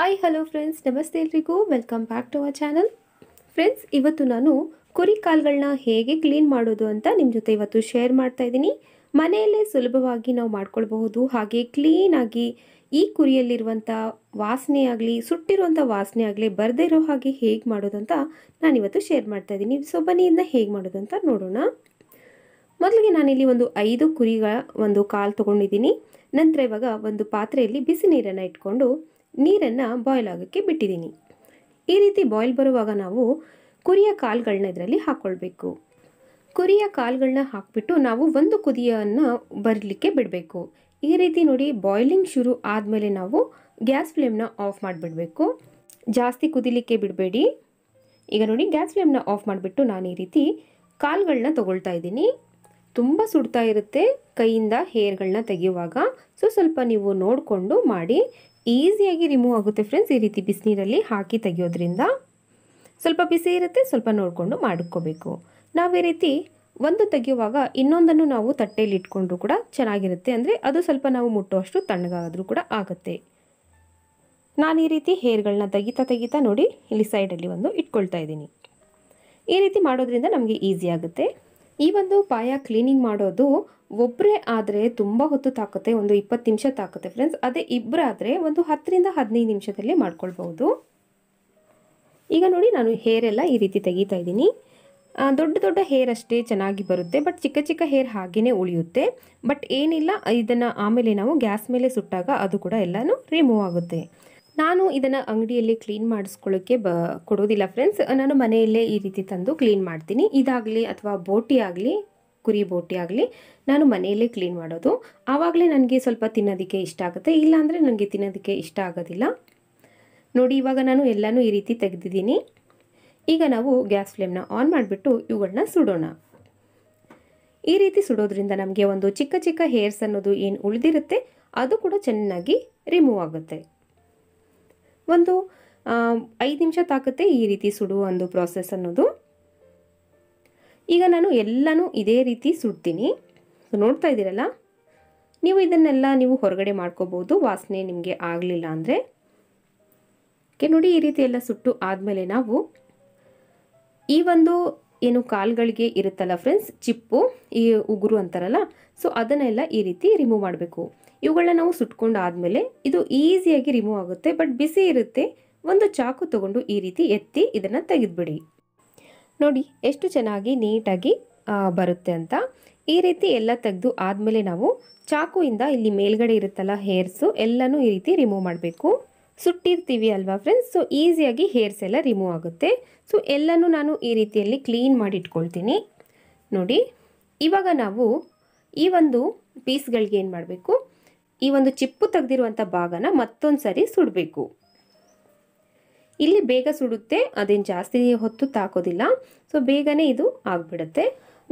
hi hello friends ನಮಸ್ತೆ ಎಲ್ರಿಗೂ welcome back to our channel friends ಇವತ್ತು ನಾನು ಕುರಿ ಕಾಲುಗಳನ್ನ ಹೇಗೆ ಕ್ಲೀನ್ ಮಾಡೋದು ಅಂತ ನಿಮ್ಮ ಜೊತೆ ಇವತ್ತು ಶೇರ್ ಮಾಡ್ತಾ ಇದ್ದೀನಿ ಮನೆಯಲ್ಲೇ ಸುಲಭವಾಗಿ ನಾವು ಮಾಡ್ಕೊಳ್ಬಹುದು ಹಾಗೆ ಕ್ಲೀನಾಗಿ ಈ ಕುರಿಯಲ್ಲಿರುವಂಥ ವಾಸನೆ ಆಗಲಿ ಸುಟ್ಟಿರುವಂಥ ವಾಸನೆ ಆಗಲಿ ಬರದೇ ಇರೋ ಹಾಗೆ ಹೇಗೆ ಮಾಡೋದು ಅಂತ ನಾನಿವತ್ತು ಶೇರ್ ಮಾಡ್ತಾ ಇದ್ದೀನಿ ಸೊ ಬನ್ನಿ ಹೇಗೆ ಮಾಡೋದು ಅಂತ ನೋಡೋಣ ಮೊದಲಿಗೆ ನಾನಿಲ್ಲಿ ಒಂದು ಐದು ಕುರಿಗಳ ಒಂದು ಕಾಲು ತೊಗೊಂಡಿದ್ದೀನಿ ನಂತರ ಇವಾಗ ಒಂದು ಪಾತ್ರೆಯಲ್ಲಿ ಬಿಸಿ ನೀರನ್ನು ಇಟ್ಕೊಂಡು ನೀರನ್ನು ಬಾಯ್ಲ್ ಆಗೋಕ್ಕೆ ಬಿಟ್ಟಿದ್ದೀನಿ ಈ ರೀತಿ ಬಾಯ್ಲ್ ಬರುವಾಗ ನಾವು ಕುರಿಯ ಕಾಲುಗಳನ್ನ ಇದರಲ್ಲಿ ಹಾಕ್ಕೊಳ್ಬೇಕು ಕುರಿಯ ಕಾಲುಗಳನ್ನ ಹಾಕಿಬಿಟ್ಟು ನಾವು ಒಂದು ಕುದಿಯನ್ನು ಬರಲಿಕ್ಕೆ ಬಿಡಬೇಕು ಈ ರೀತಿ ನೋಡಿ ಬಾಯ್ಲಿಂಗ್ ಶುರು ಆದಮೇಲೆ ನಾವು ಗ್ಯಾಸ್ ಫ್ಲೇಮ್ನ ಆಫ್ ಮಾಡಿಬಿಡಬೇಕು ಜಾಸ್ತಿ ಕುದಿಲಿಕ್ಕೆ ಬಿಡಬೇಡಿ ಈಗ ನೋಡಿ ಗ್ಯಾಸ್ ಫ್ಲೇಮ್ನ ಆಫ್ ಮಾಡಿಬಿಟ್ಟು ನಾನು ಈ ರೀತಿ ಕಾಲುಗಳನ್ನ ತೊಗೊಳ್ತಾ ಇದ್ದೀನಿ ತುಂಬ ಸುಡ್ತಾ ಇರುತ್ತೆ ಕೈಯಿಂದ ಹೇರ್ಗಳನ್ನ ತೆಗೆಯುವಾಗ ಸೊ ಸ್ವಲ್ಪ ನೀವು ನೋಡಿಕೊಂಡು ಮಾಡಿ ಈಸಿಯಾಗಿ ರಿಮೂವ್ ಆಗುತ್ತೆ ಫ್ರೆಂಡ್ಸ್ ಈ ರೀತಿ ಬಿಸಿನೀರಲ್ಲಿ ಹಾಕಿ ತೆಗೆಯೋದ್ರಿಂದ ಸ್ವಲ್ಪ ಬಿಸಿ ಇರುತ್ತೆ ಸ್ವಲ್ಪ ನೋಡಿಕೊಂಡು ಮಾಡ್ಕೋಬೇಕು ನಾವು ಈ ರೀತಿ ಒಂದು ತೆಗೆಯುವಾಗ ಇನ್ನೊಂದನ್ನು ನಾವು ತಟ್ಟೆಯಲ್ಲಿ ಇಟ್ಕೊಂಡ್ರೂ ಕೂಡ ಚೆನ್ನಾಗಿರುತ್ತೆ ಅಂದರೆ ಅದು ಸ್ವಲ್ಪ ನಾವು ಮುಟ್ಟುವಷ್ಟು ತಣ್ಣಗಾದರೂ ಕೂಡ ಆಗುತ್ತೆ ನಾನು ಈ ರೀತಿ ಹೇರ್ಗಳನ್ನ ತೆಗಿತಾ ತೆಗಿತಾ ನೋಡಿ ಇಲ್ಲಿ ಸೈಡಲ್ಲಿ ಒಂದು ಇಟ್ಕೊಳ್ತಾ ಇದ್ದೀನಿ ಈ ರೀತಿ ಮಾಡೋದ್ರಿಂದ ನಮಗೆ ಈಸಿ ಆಗುತ್ತೆ ಈ ಒಂದು ಪಾಯ ಕ್ಲೀನಿಂಗ್ ಮಾಡೋದು ಒಬ್ಬರೇ ಆದರೆ ತುಂಬ ಹೊತ್ತು ತಾಕುತ್ತೆ ಒಂದು ಇಪ್ಪತ್ತು ನಿಮಿಷ ತಾಕುತ್ತೆ ಫ್ರೆಂಡ್ಸ್ ಅದೇ ಇಬ್ಬರಾದರೆ ಒಂದು ಹತ್ತರಿಂದ ಹದಿನೈದು ನಿಮಿಷದಲ್ಲಿ ಮಾಡ್ಕೊಳ್ಬಹುದು ಈಗ ನೋಡಿ ನಾನು ಹೇರ್ ಎಲ್ಲ ಈ ರೀತಿ ತೆಗೀತಾ ಇದ್ದೀನಿ ದೊಡ್ಡ ದೊಡ್ಡ ಹೇರ್ ಅಷ್ಟೇ ಚೆನ್ನಾಗಿ ಬರುತ್ತೆ ಬಟ್ ಚಿಕ್ಕ ಚಿಕ್ಕ ಹೇರ್ ಹಾಗೆಯೇ ಉಳಿಯುತ್ತೆ ಬಟ್ ಏನಿಲ್ಲ ಇದನ್ನು ಆಮೇಲೆ ನಾವು ಗ್ಯಾಸ್ ಮೇಲೆ ಸುಟ್ಟಾಗ ಅದು ಕೂಡ ಎಲ್ಲನೂ ರಿಮೂವ್ ಆಗುತ್ತೆ ನಾನು ಇದನ್ನು ಅಂಗಡಿಯಲ್ಲಿ ಕ್ಲೀನ್ ಮಾಡಿಸ್ಕೊಳ್ಳೋಕ್ಕೆ ಬ ಕೊಡೋದಿಲ್ಲ ಫ್ರೆಂಡ್ಸ್ ನಾನು ಮನೆಯಲ್ಲೇ ಈ ರೀತಿ ತಂದು ಕ್ಲೀನ್ ಮಾಡ್ತೀನಿ ಇದಾಗಲಿ ಅಥವಾ ಬೋಟಿ ಆಗಲಿ ಕುರಿ ಬೋಟಿ ಆಗಲಿ ನಾನು ಮನೆಯಲ್ಲೇ ಕ್ಲೀನ್ ಮಾಡೋದು ಆವಾಗಲೇ ನನಗೆ ಸ್ವಲ್ಪ ತಿನ್ನೋದಕ್ಕೆ ಇಷ್ಟ ಆಗುತ್ತೆ ಇಲ್ಲಾಂದರೆ ನನಗೆ ತಿನ್ನೋದಕ್ಕೆ ಇಷ್ಟ ಆಗೋದಿಲ್ಲ ನೋಡಿ ಇವಾಗ ನಾನು ಎಲ್ಲನೂ ಈ ರೀತಿ ತೆಗೆದಿದ್ದೀನಿ ಈಗ ನಾವು ಗ್ಯಾಸ್ ಫ್ಲೇಮ್ನ ಆನ್ ಮಾಡಿಬಿಟ್ಟು ಇವುಗಳನ್ನ ಸುಡೋಣ ಈ ರೀತಿ ಸುಡೋದ್ರಿಂದ ನಮಗೆ ಒಂದು ಚಿಕ್ಕ ಚಿಕ್ಕ ಹೇರ್ಸ್ ಅನ್ನೋದು ಏನು ಉಳಿದಿರುತ್ತೆ ಅದು ಕೂಡ ಚೆನ್ನಾಗಿ ರಿಮೂವ್ ಆಗುತ್ತೆ ಒಂದು ಐದು ನಿಮಿಷ ತಾಕತ್ತೆ ಈ ರೀತಿ ಸುಡುವ ಒಂದು ಪ್ರಾಸೆಸ್ ಅನ್ನೋದು ಈಗ ನಾನು ಎಲ್ಲನೂ ಇದೇ ರೀತಿ ಸುಡ್ತೀನಿ ನೋಡ್ತಾ ಇದ್ದೀರಲ್ಲ ನೀವು ಇದನ್ನೆಲ್ಲ ನೀವು ಹೊರಗಡೆ ಮಾಡ್ಕೋಬೋದು ವಾಸನೆ ನಿಮಗೆ ಆಗಲಿಲ್ಲ ಅಂದರೆ ನೋಡಿ ಈ ರೀತಿ ಎಲ್ಲ ಸುಟ್ಟು ಆದಮೇಲೆ ನಾವು ಈ ಒಂದು ಏನು ಕಾಲ್ಗಳಿಗೆ ಇರುತ್ತಲ್ಲ ಫ್ರೆಂಡ್ಸ್ ಚಿಪ್ಪು ಈ ಉಗುರು ಅಂತಾರಲ್ಲ ಸೊ ಅದನ್ನೆಲ್ಲ ಈ ರೀತಿ ರಿಮೂವ್ ಮಾಡಬೇಕು ಇವುಗಳನ್ನ ನಾವು ಸುಟ್ಕೊಂಡು ಆದಮೇಲೆ ಇದು ಈಸಿಯಾಗಿ ರಿಮೂವ್ ಆಗುತ್ತೆ ಬಟ್ ಬಿಸಿ ಇರುತ್ತೆ ಒಂದು ಚಾಕು ತಗೊಂಡು ಈ ರೀತಿ ಎತ್ತಿ ಇದನ್ನು ತೆಗೆದುಬಿಡಿ ನೋಡಿ ಎಷ್ಟು ಚೆನ್ನಾಗಿ ನೀಟಾಗಿ ಬರುತ್ತೆ ಅಂತ ಈ ರೀತಿ ಎಲ್ಲ ತೆಗೆದು ಆದಮೇಲೆ ನಾವು ಚಾಕುವಿಂದ ಇಲ್ಲಿ ಮೇಲ್ಗಡೆ ಇರುತ್ತಲ್ಲ ಹೇರ್ಸು ಎಲ್ಲನೂ ಈ ರೀತಿ ರಿಮೂವ್ ಮಾಡಬೇಕು ಸುಟ್ಟಿರ್ತೀವಿ ಅಲ್ವಾ ಫ್ರೆಂಡ್ಸ್ ಸೊ ಈಸಿಯಾಗಿ ಹೇರ್ಸ್ ಎಲ್ಲ ರಿಮೂವ್ ಆಗುತ್ತೆ ಸೊ ಎಲ್ಲನೂ ನಾನು ಈ ರೀತಿಯಲ್ಲಿ ಕ್ಲೀನ್ ಮಾಡಿ ಇಟ್ಕೊಳ್ತೀನಿ ನೋಡಿ ಇವಾಗ ನಾವು ಈ ಒಂದು ಪೀಸ್ಗಳಿಗೆ ಏನು ಮಾಡಬೇಕು ಈ ಒಂದು ಚಿಪ್ಪು ತೆಗೆದಿರುವಂಥ ಭಾಗನ ಮತ್ತೊಂದು ಸರಿ ಸುಡಬೇಕು ಇಲ್ಲಿ ಬೇಗ ಸುಡುತ್ತೆ ಅದೇನು ಜಾಸ್ತಿ ಹೊತ್ತು ತಾಕೋದಿಲ್ಲ ಸೊ ಬೇಗನೆ ಇದು ಆಗ್ಬಿಡುತ್ತೆ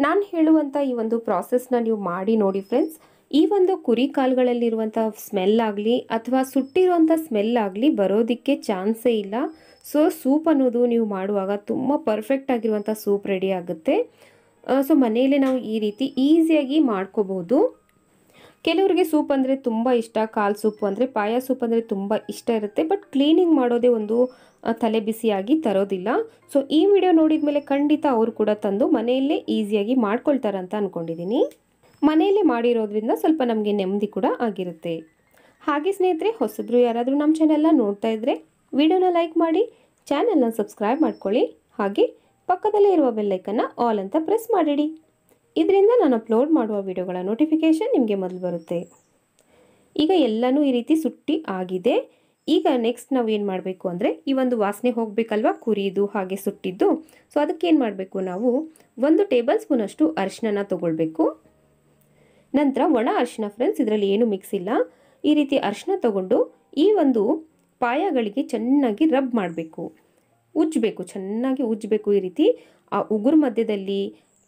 ನಾನು ಹೇಳುವಂಥ ಈ ಒಂದು ಪ್ರಾಸೆಸ್ನ ನೀವು ಮಾಡಿ ನೋಡಿ ಫ್ರೆಂಡ್ಸ್ ಈ ಒಂದು ಕುರಿ ಕಾಲುಗಳಲ್ಲಿರುವಂಥ ಸ್ಮೆಲ್ ಆಗಲಿ ಅಥವಾ ಸುಟ್ಟಿರುವಂಥ ಸ್ಮೆಲ್ ಆಗಲಿ ಬರೋದಕ್ಕೆ ಚಾನ್ಸೇ ಇಲ್ಲ ಸೊ ಸೂಪ್ ಅನ್ನೋದು ನೀವು ಮಾಡುವಾಗ ತುಂಬ ಪರ್ಫೆಕ್ಟ್ ಆಗಿರುವಂಥ ಸೂಪ್ ರೆಡಿ ಆಗುತ್ತೆ ಸೊ ಮನೆಯಲ್ಲೇ ನಾವು ಈ ರೀತಿ ಈಸಿಯಾಗಿ ಮಾಡ್ಕೋಬಹುದು ಕೆಲವರಿಗೆ ಸೂಪ್ ಅಂದರೆ ತುಂಬ ಇಷ್ಟ ಕಾಲು ಸೂಪ್ ಅಂದರೆ ಪಾಯ ಸೂಪ್ ಅಂದರೆ ತುಂಬ ಇಷ್ಟ ಇರುತ್ತೆ ಬಟ್ ಕ್ಲೀನಿಂಗ್ ಮಾಡೋದೇ ಒಂದು ತಲೆ ಬಿಸಿಯಾಗಿ ತರೋದಿಲ್ಲ ಸೊ ಈ ವಿಡಿಯೋ ನೋಡಿದ ಮೇಲೆ ಖಂಡಿತ ಅವರು ಕೂಡ ತಂದು ಮನೆಯಲ್ಲೇ ಈಸಿಯಾಗಿ ಮಾಡ್ಕೊಳ್ತಾರೆ ಅಂತ ಅಂದ್ಕೊಂಡಿದ್ದೀನಿ ಮನೆಯಲ್ಲೇ ಮಾಡಿರೋದ್ರಿಂದ ಸ್ವಲ್ಪ ನಮಗೆ ನೆಮ್ಮದಿ ಕೂಡ ಆಗಿರುತ್ತೆ ಹಾಗೆ ಸ್ನೇಹಿತರೆ ಹೊಸಬ್ರು ಯಾರಾದರೂ ನಮ್ಮ ಚಾನೆಲ್ನ ನೋಡ್ತಾ ಇದ್ದರೆ ವಿಡಿಯೋನ ಲೈಕ್ ಮಾಡಿ ಚಾನೆಲ್ನ ಸಬ್ಸ್ಕ್ರೈಬ್ ಮಾಡ್ಕೊಳ್ಳಿ ಹಾಗೆ ಪಕ್ಕದಲ್ಲೇ ಇರುವ ಬೆಲ್ಲೈಕನ್ನು ಆಲ್ ಅಂತ ಪ್ರೆಸ್ ಮಾಡಿಡಿ ಇದರಿಂದ ನಾನು ಅಪ್ಲೋಡ್ ಮಾಡುವ ವಿಡಿಯೋಗಳ ನೋಟಿಫಿಕೇಷನ್ ನಿಮಗೆ ಮೊದಲು ಬರುತ್ತೆ ಈಗ ಎಲ್ಲನೂ ಈ ರೀತಿ ಸುಟ್ಟಿ ಆಗಿದೆ ಈಗ ನೆಕ್ಸ್ಟ್ ನಾವು ಏನು ಮಾಡಬೇಕು ಅಂದರೆ ಈ ಒಂದು ವಾಸನೆ ಹೋಗಬೇಕಲ್ವಾ ಕುರಿದು ಹಾಗೆ ಸುಟ್ಟಿದ್ದು ಸೊ ಅದಕ್ಕೇನು ಮಾಡಬೇಕು ನಾವು ಒಂದು ಟೇಬಲ್ ಅಷ್ಟು ಅರಿಶಿನ ತೊಗೊಳ್ಬೇಕು ನಂತರ ಒಣ ಅರಿಶಿನ ಫ್ರೆಂಡ್ಸ್ ಇದರಲ್ಲಿ ಏನು ಮಿಕ್ಸ್ ಇಲ್ಲ ಈ ರೀತಿ ಅರಿಶಿನ ತಗೊಂಡು ಈ ಒಂದು ಪಾಯಗಳಿಗೆ ಚೆನ್ನಾಗಿ ರಬ್ ಮಾಡಬೇಕು ಉಜ್ಜಬೇಕು ಚೆನ್ನಾಗಿ ಉಜ್ಜಬೇಕು ಈ ರೀತಿ ಆ ಉಗುರು ಮಧ್ಯದಲ್ಲಿ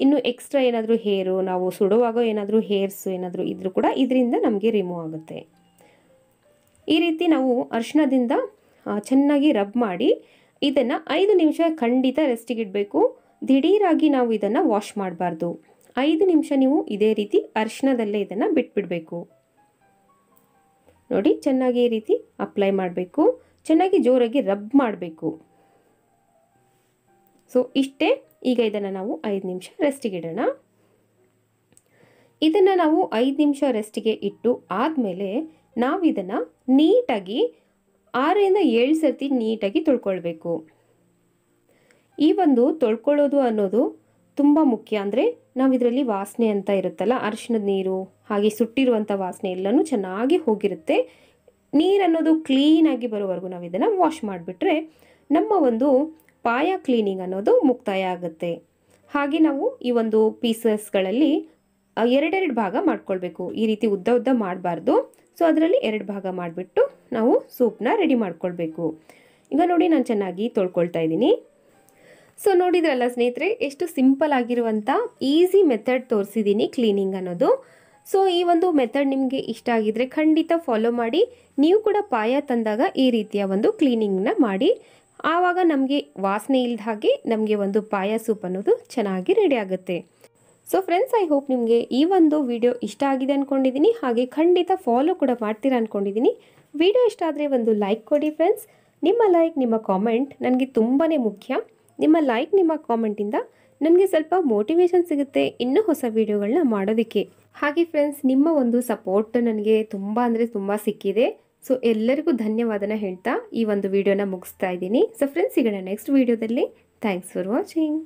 ಇನ್ನು ಎಕ್ಸ್ಟ್ರಾ ಏನಾದರೂ ಹೇರು ನಾವು ಸುಡುವಾಗ ಏನಾದರೂ ಹೇರ್ಸ್ ಏನಾದರೂ ಇದ್ರೂ ಕೂಡ ಇದರಿಂದ ನಮಗೆ ರಿಮೂವ್ ಆಗುತ್ತೆ ಈ ರೀತಿ ನಾವು ಅರಿಶಿಣದಿಂದ ಚೆನ್ನಾಗಿ ರಬ್ ಮಾಡಿ ಇದನ್ನು ಐದು ನಿಮಿಷ ಖಂಡಿತ ರೆಸ್ಟಿಗೆ ಇಡಬೇಕು ದಿಢೀರಾಗಿ ನಾವು ಇದನ್ನು ವಾಶ್ ಮಾಡಬಾರ್ದು ಐದು ನಿಮಿಷ ನೀವು ಇದೇ ರೀತಿ ಅರಿಶಿಣದಲ್ಲೇ ಇದನ್ನು ಬಿಟ್ಬಿಡಬೇಕು ನೋಡಿ ಚೆನ್ನಾಗಿ ಈ ರೀತಿ ಅಪ್ಲೈ ಮಾಡಬೇಕು ಚೆನ್ನಾಗಿ ಜೋರಾಗಿ ರಬ್ ಮಾಡಬೇಕು ಸೊ ಇಷ್ಟೇ ಈಗ ಇದನ್ನು ನಾವು ಐದು ನಿಮಿಷ ರೆಸ್ಟಿಗೆ ಇಡೋಣ ಇದನ್ನು ನಾವು ಐದು ನಿಮಿಷ ರೆಸ್ಟಿಗೆ ಇಟ್ಟು ಆದಮೇಲೆ ನಾವು ಇದನ್ನು ನೀಟಾಗಿ ಆರರಿಂದ ಏಳು ಸರ್ತಿ ನೀಟಾಗಿ ತೊಳ್ಕೊಳ್ಬೇಕು ಈ ಒಂದು ತೊಳ್ಕೊಳ್ಳೋದು ಅನ್ನೋದು ತುಂಬ ಮುಖ್ಯ ಅಂದರೆ ನಾವು ಇದರಲ್ಲಿ ವಾಸನೆ ಅಂತ ಇರುತ್ತಲ್ಲ ಅರಿಶಿನದ ನೀರು ಹಾಗೆ ಸುಟ್ಟಿರುವಂಥ ವಾಸನೆ ಎಲ್ಲನೂ ಚೆನ್ನಾಗಿ ಹೋಗಿರುತ್ತೆ ನೀರನ್ನೋದು ಅನ್ನೋದು ಕ್ಲೀನಾಗಿ ಬರೋವರೆಗೂ ನಾವು ಇದನ್ನು ವಾಶ್ ಮಾಡಿಬಿಟ್ರೆ ನಮ್ಮ ಒಂದು ಪಾಯ ಕ್ಲೀನಿಂಗ್ ಅನ್ನೋದು ಮುಕ್ತಾಯ ಆಗುತ್ತೆ ಹಾಗೆ ನಾವು ಈ ಒಂದು ಪೀಸಸ್ಗಳಲ್ಲಿ ಎರಡೆರಡು ಭಾಗ ಮಾಡ್ಕೊಳ್ಬೇಕು ಈ ರೀತಿ ಉದ್ದ ಉದ್ದ ಮಾಡಬಾರ್ದು ಸೊ ಅದರಲ್ಲಿ ಎರಡು ಭಾಗ ಮಾಡಿಬಿಟ್ಟು ನಾವು ಸೂಪ್ನ ರೆಡಿ ಮಾಡ್ಕೊಳ್ಬೇಕು ಈಗ ನೋಡಿ ನಾನು ಚೆನ್ನಾಗಿ ತೊಳ್ಕೊಳ್ತಾ ಇದ್ದೀನಿ ಸೊ ನೋಡಿದ್ರಲ್ಲ ಸ್ನೇಹಿತರೆ ಎಷ್ಟು ಸಿಂಪಲ್ ಆಗಿರುವಂಥ ಈಸಿ ಮೆಥಡ್ ತೋರಿಸಿದ್ದೀನಿ ಕ್ಲೀನಿಂಗ್ ಅನ್ನೋದು ಸೊ ಈ ಒಂದು ಮೆಥಡ್ ನಿಮಗೆ ಇಷ್ಟ ಆಗಿದ್ರೆ ಖಂಡಿತ ಫಾಲೋ ಮಾಡಿ ನೀವು ಕೂಡ ಪಾಯ ತಂದಾಗ ಈ ರೀತಿಯ ಒಂದು ಕ್ಲೀನಿಂಗ್ನ ಮಾಡಿ ಆವಾಗ ನಮಗೆ ವಾಸನೆ ಇಲ್ಲದ ಹಾಗೆ ನಮಗೆ ಒಂದು ಪಾಯ ಸೂಪ್ ಅನ್ನೋದು ಚೆನ್ನಾಗಿ ರೆಡಿ ಆಗುತ್ತೆ ಸೊ ಫ್ರೆಂಡ್ಸ್ ಐ ಹೋಪ್ ನಿಮಗೆ ಈ ಒಂದು ವಿಡಿಯೋ ಇಷ್ಟ ಆಗಿದೆ ಅಂದ್ಕೊಂಡಿದ್ದೀನಿ ಹಾಗೆ ಖಂಡಿತ ಫಾಲೋ ಕೂಡ ಮಾಡ್ತೀರಾ ಅಂದ್ಕೊಂಡಿದ್ದೀನಿ ವಿಡಿಯೋ ಇಷ್ಟ ಆದರೆ ಒಂದು ಲೈಕ್ ಕೊಡಿ ಫ್ರೆಂಡ್ಸ್ ನಿಮ್ಮ ಲೈಕ್ ನಿಮ್ಮ ಕಾಮೆಂಟ್ ನನಗೆ ತುಂಬಾ ಮುಖ್ಯ ನಿಮ್ಮ ಲೈಕ್ ನಿಮ್ಮ ಕಾಮೆಂಟಿಂದ ನನಗೆ ಸ್ವಲ್ಪ ಮೋಟಿವೇಶನ್ ಸಿಗುತ್ತೆ ಇನ್ನೂ ಹೊಸ ವೀಡಿಯೋಗಳನ್ನ ಮಾಡೋದಕ್ಕೆ ಹಾಗೆ ಫ್ರೆಂಡ್ಸ್ ನಿಮ್ಮ ಒಂದು ಸಪೋರ್ಟ್ ನನಗೆ ತುಂಬ ಅಂದರೆ ತುಂಬ ಸಿಕ್ಕಿದೆ ಸೊ ಎಲ್ಲರಿಗೂ ಧನ್ಯವಾದನ ಹೇಳ್ತಾ ಈ ಒಂದು ವಿಡಿಯೋನ ಮುಗಿಸ್ತಾ ಇದ್ದೀನಿ ಸೊ ಫ್ರೆಂಡ್ಸ್ ಈಗ ನೆಕ್ಸ್ಟ್ ವಿಡಿಯೋದಲ್ಲಿ ಥ್ಯಾಂಕ್ಸ್ ಫಾರ್ ವಾಚಿಂಗ್